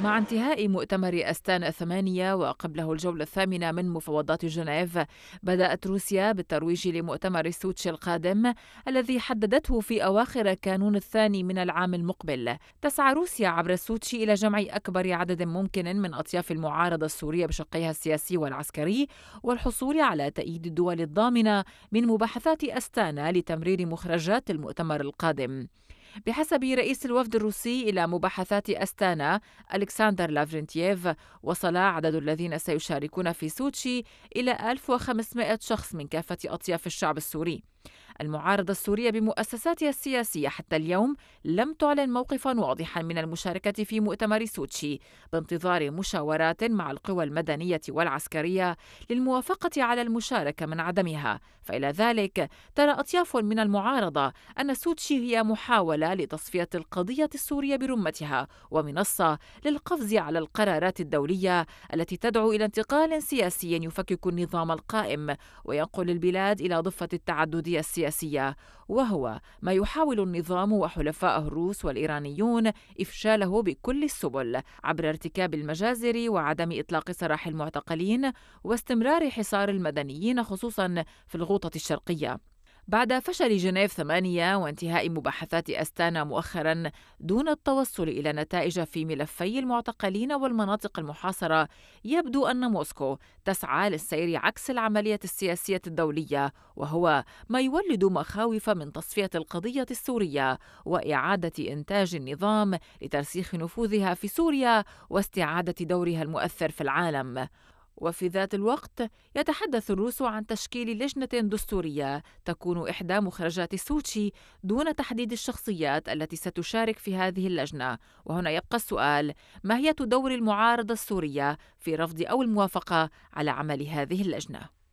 مع انتهاء مؤتمر أستان الثمانية وقبله الجولة الثامنة من مفاوضات جنيف بدأت روسيا بالترويج لمؤتمر سوتش القادم الذي حددته في أواخر كانون الثاني من العام المقبل تسعى روسيا عبر سوتش إلى جمع أكبر عدد ممكن من أطياف المعارضة السورية بشقها السياسي والعسكري والحصول على تأييد الدول الضامنة من مباحثات أستانا لتمرير مخرجات المؤتمر القادم بحسب رئيس الوفد الروسي إلى مباحثات أستانا ألكسندر لافرنتييف وصل عدد الذين سيشاركون في سوتشي إلى 1500 شخص من كافة أطياف الشعب السوري المعارضة السورية بمؤسساتها السياسية حتى اليوم لم تعلن موقفا واضحا من المشاركة في مؤتمر سوتشي بانتظار مشاورات مع القوى المدنية والعسكرية للموافقة على المشاركة من عدمها فإلى ذلك ترى أطياف من المعارضة أن سوتشي هي محاولة لتصفية القضية السورية برمتها ومنصة للقفز على القرارات الدولية التي تدعو إلى انتقال سياسي يفكك النظام القائم وينقل البلاد إلى ضفة التعددية السياسية وهو ما يحاول النظام وحلفائه الروس والإيرانيون إفشاله بكل السبل عبر ارتكاب المجازر وعدم إطلاق سراح المعتقلين واستمرار حصار المدنيين خصوصا في الغوطة الشرقية بعد فشل جنيف ثمانية وانتهاء مباحثات أستانا مؤخرا دون التوصل إلى نتائج في ملفي المعتقلين والمناطق المحاصرة يبدو أن موسكو تسعى للسير عكس العملية السياسية الدولية وهو ما يولد مخاوف من تصفية القضية السورية وإعادة إنتاج النظام لترسيخ نفوذها في سوريا واستعادة دورها المؤثر في العالم وفي ذات الوقت يتحدث الروس عن تشكيل لجنة دستورية تكون إحدى مخرجات سوتشي دون تحديد الشخصيات التي ستشارك في هذه اللجنة وهنا يبقى السؤال ما هي دور المعارضة السورية في رفض أو الموافقة على عمل هذه اللجنة؟